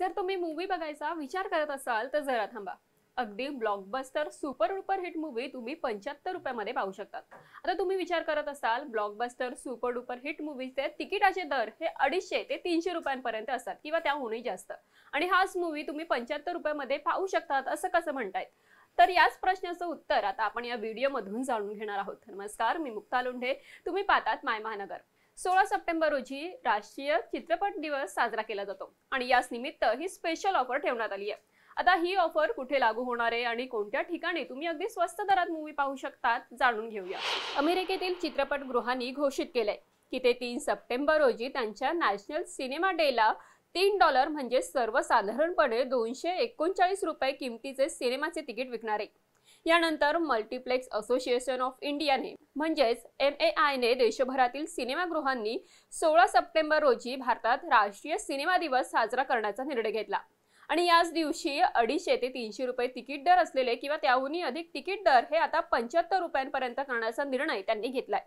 जर तुम्ही मूवी बघायचा विचार करत असाल तर जरा थांबा अगदी blockbuster super duper hit movie तुम्ही पंच्याहत्तर रुपयामध्ये पाहू शकतात आता तुम्ही विचार करत असाल ब्लॉकबस्टर सुपर डुपर हिट मूवीचे तिकिटाचे दर हे अडीचशे ते तीनशे रुपयांपर्यंत असतात किंवा त्याहूनही जास्त आणि हाच मूवी तुम्ही पंच्याहत्तर रुपयामध्ये पाहू शकतात असं कसं म्हणतायत तर याच प्रश्नाचं उत्तर आता आपण या व्हिडिओमधून जाणून घेणार आहोत नमस्कार मी मुक्ता लोंढे तुम्ही पाहतात माय महानगर सोळा सप्टेंबर रोजी राष्ट्रीय चित्रपट दिवस साजरा केला जातो आणि याच निमित्त ही स्पेशल ऑफर ठेवण्यात आली आहे आता ही ऑफर कुठे लागू होणार आहे आणि कोणत्या ठिकाणी तुम्ही अगदी स्वस्त दरात मूवी पाहू शकता जाणून घेऊया अमेरिकेतील चित्रपटगृहांनी घोषित केलंय की ते तीन सप्टेंबर रोजी त्यांच्या नॅशनल सिनेमा डे ला तीन डॉलर म्हणजे सर्वसाधारणपणे दोनशे एकोणचाळीस रुपये किमतीचे सिनेमाचे तिकीट विकणार आहे यानंतर मल्टीप्लेक्स असोसिएशन ऑफ इंडियाने म्हणजेच एम ए आयने देशभरातील सिनेमागृहांनी सोळा सप्टेंबर रोजी भारतात राष्ट्रीय सिनेमा दिवस साजरा करण्याचा निर्णय घेतला आणि याच दिवशी अडीचशे ते तीनशे रुपये तिकीट दर असलेले किंवा त्याहूनही अधिक तिकीट दर हे आता पंच्याहत्तर रुपयांपर्यंत करण्याचा निर्णय त्यांनी घेतलाय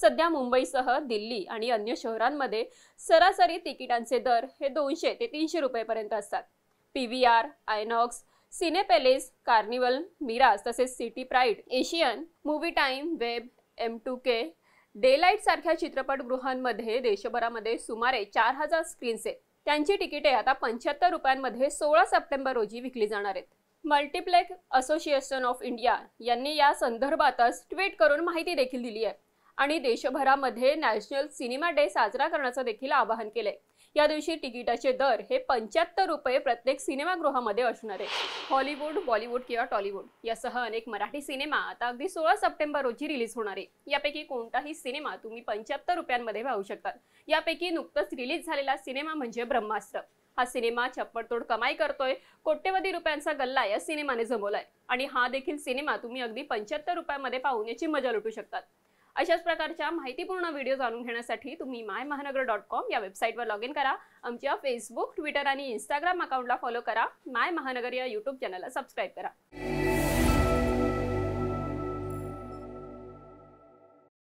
सध्या मुंबईसह दिल्ली आणि अन्य शहरांमध्ये सरासरी तिकिटांचे दर हे दोनशे ते तीनशे रुपयेपर्यंत असतात P V R INOX cine palace carnival Miraj तसेच city pride Asian movie time wave M two K delight सारख्या चित्रपटगृहांमध्ये देशभरामध्ये सुमारे चार हजार स्क्रीन्स आहेत त्यांची तिकिटे आता पंच्याहत्तर रुपयांमध्ये सोळा सप्टेंबर रोजी विकली जाणार आहेत मल्टिप्लेक्स असोसिएशन ऑफ इंडिया यांनी या संदर्भातच ट्विट करून माहिती देखील दिली आहे आणि देशभरामध्ये नॅशनल सिनेमा डे साजरा करण्याचं देखील आवाहन केलं आहे या दिवशी तिकिटाचे दर हे पंच्याहत्तर रुपये प्रत्येक सिनेमागृहामध्ये असणार आहे हॉलिवूड बॉलिवूड किंवा टॉलिवूड यासह अनेक मराठी सिनेमा आता अगदी सोळा सप्टेंबर रोजी रिलीज होणार आहे यापैकी कोणताही सिनेमा तुम्ही पंच्याहत्तर रुपयांमध्ये पाहू शकता यापैकी नुकतंच रिलीज झालेला सिनेमा म्हणजे ब्रह्मास्त्र हा सिनेमा छप्पडतोड कमाई करतोय कोट्यवधी रुपयांचा गल्ला या सिनेमाने जमवलाय आणि हा देखील सिनेमा तुम्ही अगदी पंच्याहत्तर रुपयांमध्ये पाहून याची मजा लुटू शकतात अशाच प्रकारच्या माहितीपूर्ण व्हिडिओ जाणून घेण्यासाठी तुम्ही माय महानगर डॉट कॉम या वेबसाईटवर लॉग इन करा आमच्या फेसबुक ट्विटर आणि इंस्टाग्राम अकाउंटला फॉलो करा माय महानगर या यूट्यूब चॅनलला सबस्क्राईब करा